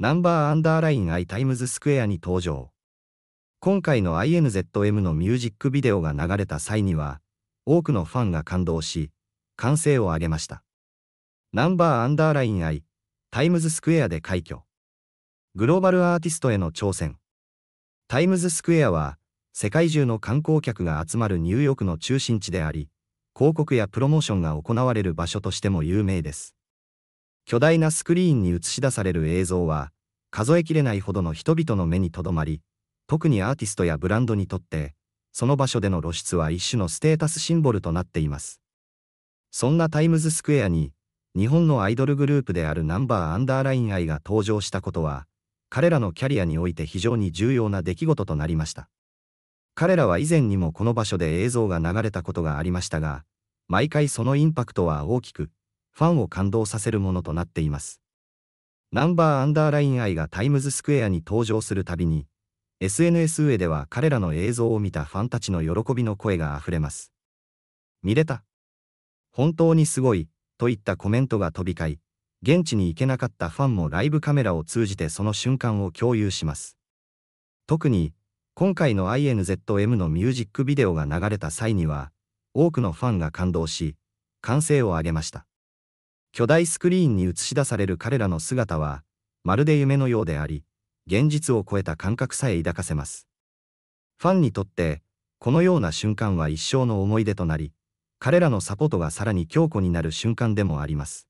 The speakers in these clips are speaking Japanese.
ナンバーアンダーライン i タイムズスクエアに登場。今回の INZM のミュージックビデオが流れた際には、多くのファンが感動し、歓声を上げました。ナンバーアンダーライン i タイムズスクエアで快挙。グローバルアーティストへの挑戦。タイムズスクエアは、世界中の観光客が集まるニューヨークの中心地であり、広告やプロモーションが行われる場所としても有名です。巨大なスクリーンに映し出される映像は、数えきれないほどの人々の目にとどまり、特にアーティストやブランドにとって、その場所での露出は一種のステータスシンボルとなっています。そんなタイムズスクエアに、日本のアイドルグループであるナンバーアンダーライン愛が登場したことは、彼らのキャリアにおいて非常に重要な出来事となりました。彼らは以前にもこの場所で映像が流れたことがありましたが、毎回そのインパクトは大きく、ファンを感動させるものとなっています。ナンバーアンダーライン愛がタイムズスクエアに登場するたびに、SNS 上では彼らの映像を見たファンたちの喜びの声が溢れます。見れた。本当にすごい、といったコメントが飛び交い、現地に行けなかったファンもライブカメラを通じてその瞬間を共有します。特に、今回の INZM のミュージックビデオが流れた際には、多くのファンが感動し、歓声を上げました。巨大スクリーンに映し出される彼らの姿は、まるで夢のようであり、現実を超えた感覚さえ抱かせます。ファンにとって、このような瞬間は一生の思い出となり、彼らのサポートがさらに強固になる瞬間でもあります。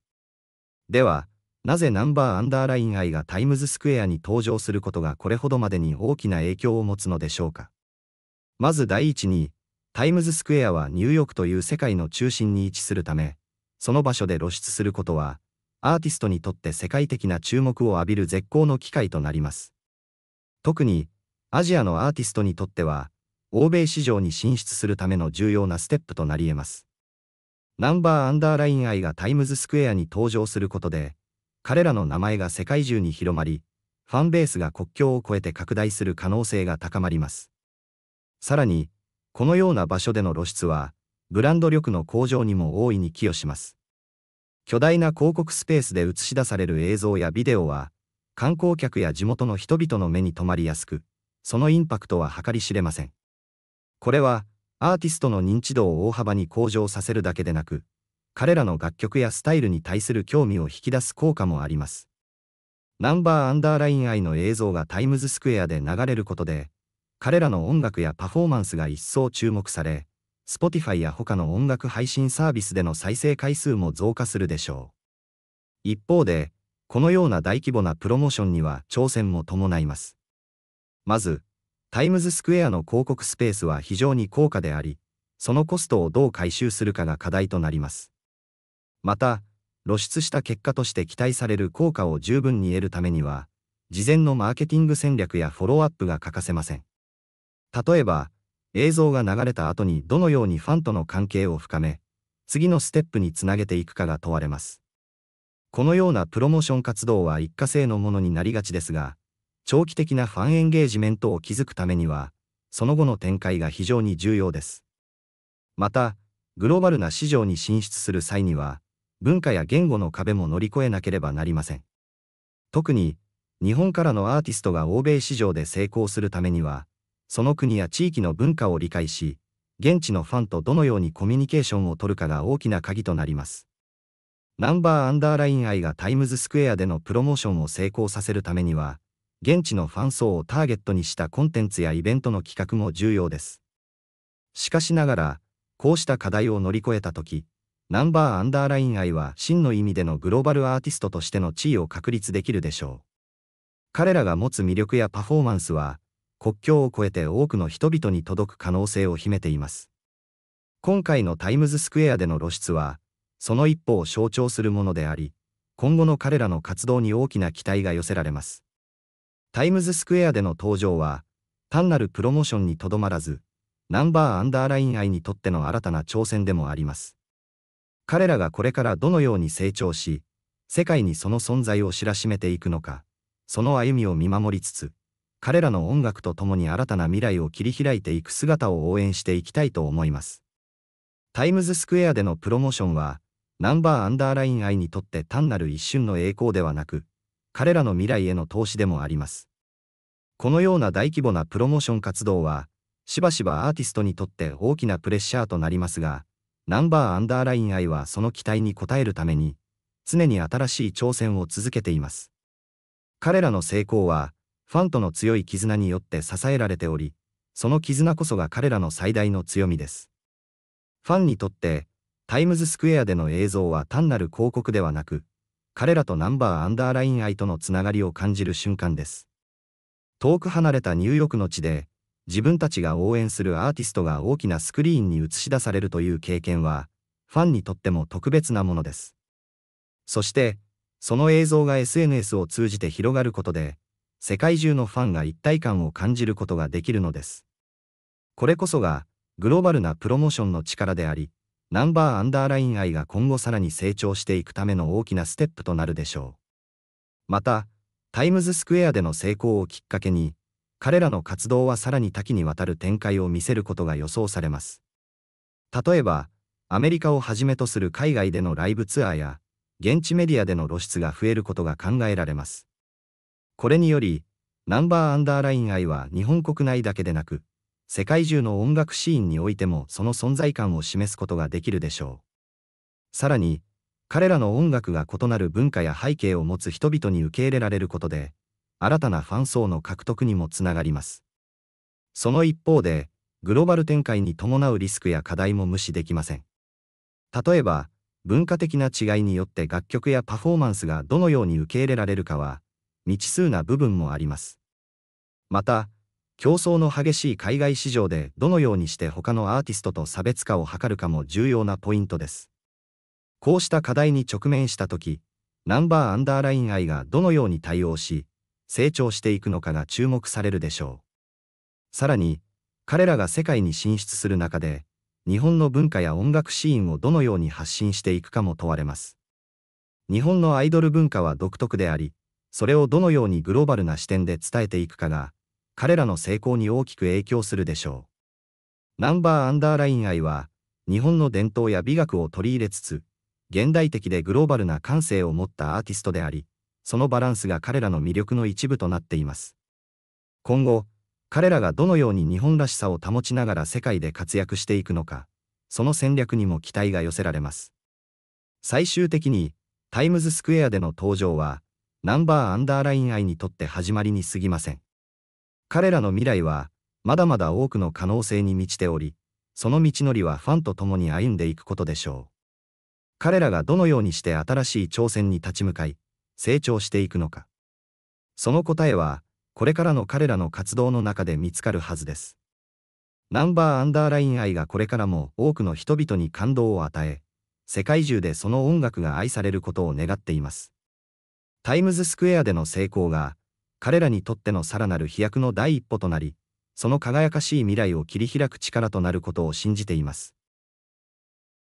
では、なぜナンバーアンダーライン愛がタイムズスクエアに登場することがこれほどまでに大きな影響を持つのでしょうか。まず第一に、タイムズスクエアはニューヨークという世界の中心に位置するため、その場所で露出することは、アーティストにとって世界的な注目を浴びる絶好の機会となります。特に、アジアのアーティストにとっては、欧米市場に進出するための重要なステップとなり得ます。ナンバーアンダーラインイがタイムズスクエアに登場することで、彼らの名前が世界中に広まり、ファンベースが国境を越えて拡大する可能性が高まります。さらに、このような場所での露出は、ブランド力の向上にも大いに寄与します。巨大な広告スペースで映し出される映像やビデオは、観光客や地元の人々の目に留まりやすく、そのインパクトは計り知れません。これは、アーティストの認知度を大幅に向上させるだけでなく、彼らの楽曲やスタイルに対する興味を引き出す効果もあります。ナンバーアンダーライン愛の映像がタイムズスクエアで流れることで、彼らの音楽やパフォーマンスが一層注目され、Spotify や他の音楽配信サービスでの再生回数も増加するでしょう。一方で、このような大規模なプロモーションには挑戦も伴います。まず、タイムズスクエアの広告スペースは非常に高価であり、そのコストをどう回収するかが課題となります。また、露出した結果として期待される効果を十分に得るためには、事前のマーケティング戦略やフォローアップが欠かせません。例えば、映像が流れた後にどのようにファンとの関係を深め、次のステップにつなげていくかが問われます。このようなプロモーション活動は一過性のものになりがちですが、長期的なファンエンゲージメントを築くためには、その後の展開が非常に重要です。また、グローバルな市場に進出する際には、文化や言語の壁も乗り越えなければなりません。特に、日本からのアーティストが欧米市場で成功するためには、その国や地域の文化を理解し、現地のファンとどのようにコミュニケーションを取るかが大きな鍵となります。ナンバーアンダーライン愛がタイムズスクエアでのプロモーションを成功させるためには、現地のファン層をターゲットにしたコンテンツやイベントの企画も重要です。しかしながら、こうした課題を乗り越えたとき、ナンバーアンダーライン愛は真の意味でのグローバルアーティストとしての地位を確立できるでしょう。彼らが持つ魅力やパフォーマンスは、国境を越えて多くの人々に届く可能性を秘めています。今回のタイムズスクエアでの露出は、その一歩を象徴するものであり、今後の彼らの活動に大きな期待が寄せられます。タイムズスクエアでの登場は、単なるプロモーションにとどまらず、ナンバーアンダーライン愛にとっての新たな挑戦でもあります。彼らがこれからどのように成長し、世界にその存在を知らしめていくのか、その歩みを見守りつつ、彼らの音楽とともに新たな未来を切り開いていく姿を応援していきたいと思います。タイムズスクエアでのプロモーションは、ナンバーアンダーライン愛にとって単なる一瞬の栄光ではなく、彼らの未来への投資でもあります。このような大規模なプロモーション活動は、しばしばアーティストにとって大きなプレッシャーとなりますが、ナンバーアンダーライン愛はその期待に応えるために、常に新しい挑戦を続けています。彼らの成功は、ファンとの強い絆によって支えられており、その絆こそが彼らの最大の強みです。ファンにとって、タイムズスクエアでの映像は単なる広告ではなく、彼らとナンバーアンダーライン愛とのつながりを感じる瞬間です。遠く離れたニューヨークの地で、自分たちが応援するアーティストが大きなスクリーンに映し出されるという経験は、ファンにとっても特別なものです。そして、その映像が SNS を通じて広がることで、世界中のファンが一体感を感じることができるのです。これこそが、グローバルなプロモーションの力であり、ナンバーアンダーライン愛が今後さらに成長していくための大きなステップとなるでしょう。また、タイムズスクエアでの成功をきっかけに、彼らの活動はさらに多岐にわたる展開を見せることが予想されます。例えば、アメリカをはじめとする海外でのライブツアーや、現地メディアでの露出が増えることが考えられます。これにより、ナンバーアンダーライン愛は日本国内だけでなく、世界中の音楽シーンにおいてもその存在感を示すことができるでしょう。さらに、彼らの音楽が異なる文化や背景を持つ人々に受け入れられることで、新たなファン層の獲得にもつながります。その一方で、グローバル展開に伴うリスクや課題も無視できません。例えば、文化的な違いによって楽曲やパフォーマンスがどのように受け入れられるかは、未知数な部分もあります。また、競争の激しい海外市場でどのようにして他のアーティストと差別化を図るかも重要なポイントです。こうした課題に直面した時、ナンバーアンダーライン愛がどのように対応し、成長していくのかが注目されるでしょう。さらに、彼らが世界に進出する中で、日本の文化や音楽シーンをどのように発信していくかも問われます。日本のアイドル文化は独特であり、それをどのようにグローバルな視点で伝えていくかが、彼らの成功に大きく影響するでしょう。ナンバーアンダーライン愛は、日本の伝統や美学を取り入れつつ、現代的でグローバルな感性を持ったアーティストであり、そのバランスが彼らの魅力の一部となっています。今後、彼らがどのように日本らしさを保ちながら世界で活躍していくのか、その戦略にも期待が寄せられます。最終的に、タイムズスクエアでの登場は、ナンバーアンダーライン愛にとって始まりに過ぎません。彼らの未来は、まだまだ多くの可能性に満ちており、その道のりはファンと共に歩んでいくことでしょう。彼らがどのようにして新しい挑戦に立ち向かい、成長していくのか。その答えは、これからの彼らの活動の中で見つかるはずです。ナンバーアンダーライン愛がこれからも多くの人々に感動を与え、世界中でその音楽が愛されることを願っています。タイムズスクエアでの成功が、彼らにとってのさらなる飛躍の第一歩となり、その輝かしい未来を切り開く力となることを信じています。